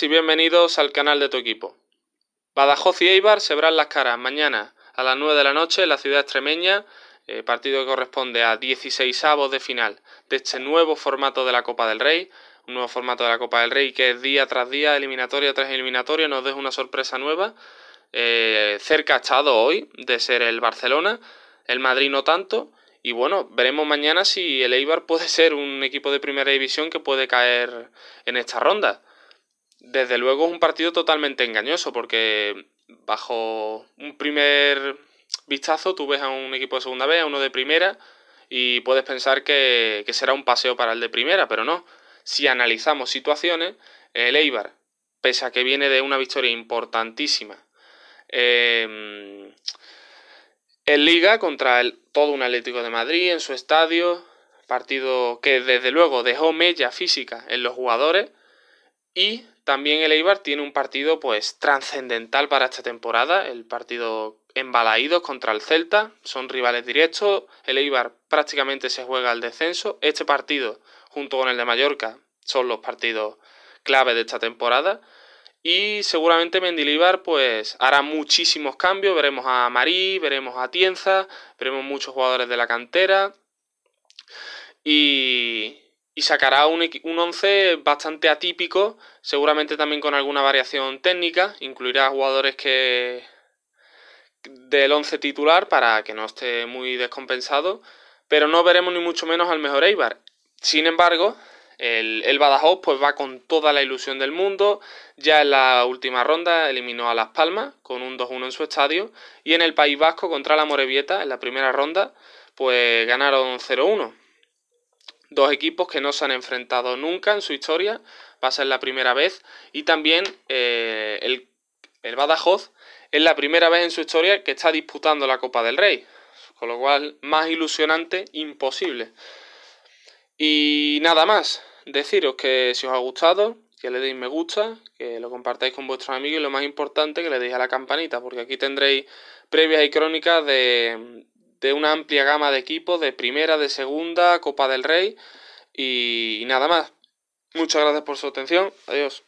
y bienvenidos al canal de tu equipo. Badajoz y Eibar se verán las caras mañana a las 9 de la noche en la ciudad extremeña, eh, partido que corresponde a 16 avos de final de este nuevo formato de la Copa del Rey, un nuevo formato de la Copa del Rey que es día tras día, eliminatoria tras eliminatoria, nos deja una sorpresa nueva. Eh, cerca ha estado hoy de ser el Barcelona, el Madrid no tanto, y bueno, veremos mañana si el Eibar puede ser un equipo de primera división que puede caer en esta ronda. Desde luego es un partido totalmente engañoso porque bajo un primer vistazo tú ves a un equipo de segunda vez, a uno de primera y puedes pensar que, será un paseo para el de primera, pero no. Si analizamos situaciones, el Eibar, pese a que viene de una victoria importantísima, em, en Liga contra el, todo un Atlético de Madrid en su estadio, partido que desde luego dejó mella física en los jugadores y también el Eibar tiene un partido pues trascendental para esta temporada, el partido embalaídos contra el Celta, son rivales directos, el Eibar prácticamente se juega al descenso, este partido junto con el de Mallorca son los partidos clave de esta temporada y seguramente Mendilibar pues hará muchísimos cambios, veremos a Marí, veremos a Tienza, veremos muchos jugadores de la cantera y, y sacará un, un 11 bastante atípico, seguramente también con alguna variación técnica, incluirá jugadores que del once titular para que no esté muy descompensado, pero no veremos ni mucho menos al mejor Eibar. Sin embargo, el, el Badajoz pues va con toda la ilusión del mundo, ya en la última ronda eliminó a Las Palmas con un 2-1 en su estadio y en el País Vasco contra la Morevieta en la primera ronda pues ganaron 0-1. Dos equipos que no se han enfrentado nunca en su historia, va a ser la primera vez. Y también eh, el, el Badajoz es la primera vez en su historia que está disputando la Copa del Rey. Con lo cual, más ilusionante, imposible. Y nada más, deciros que si os ha gustado, que le deis me gusta, que lo compartáis con vuestros amigos y lo más importante, que le deis a la campanita, porque aquí tendréis previas y crónicas de, de una amplia gama de equipos de primera, de segunda, Copa del Rey y, nada más. Muchas gracias por su atención. Adiós.